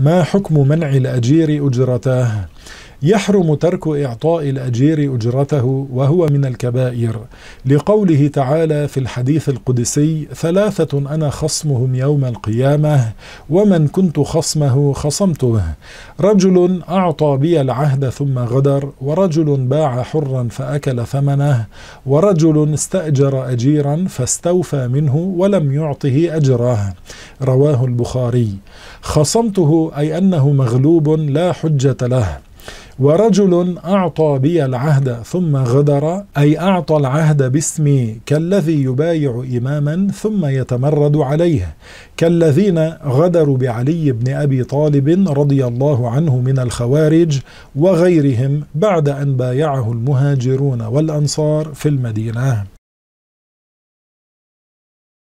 ما حكم منع الأجير أجرته؟ يحرم ترك إعطاء الأجير أجرته وهو من الكبائر لقوله تعالى في الحديث القدسي ثلاثة أنا خصمهم يوم القيامة ومن كنت خصمه خصمته رجل أعطى بي العهد ثم غدر ورجل باع حرا فأكل ثمنه ورجل استأجر أجيرا فاستوفى منه ولم يعطه أجره رواه البخاري خصمته أي أنه مغلوب لا حجة له ورجل أعطى بي العهد ثم غدر أي أعطى العهد باسمي كالذي يبايع إماما ثم يتمرد عليه كالذين غدروا بعلي بن أبي طالب رضي الله عنه من الخوارج وغيرهم بعد أن بايعه المهاجرون والأنصار في المدينة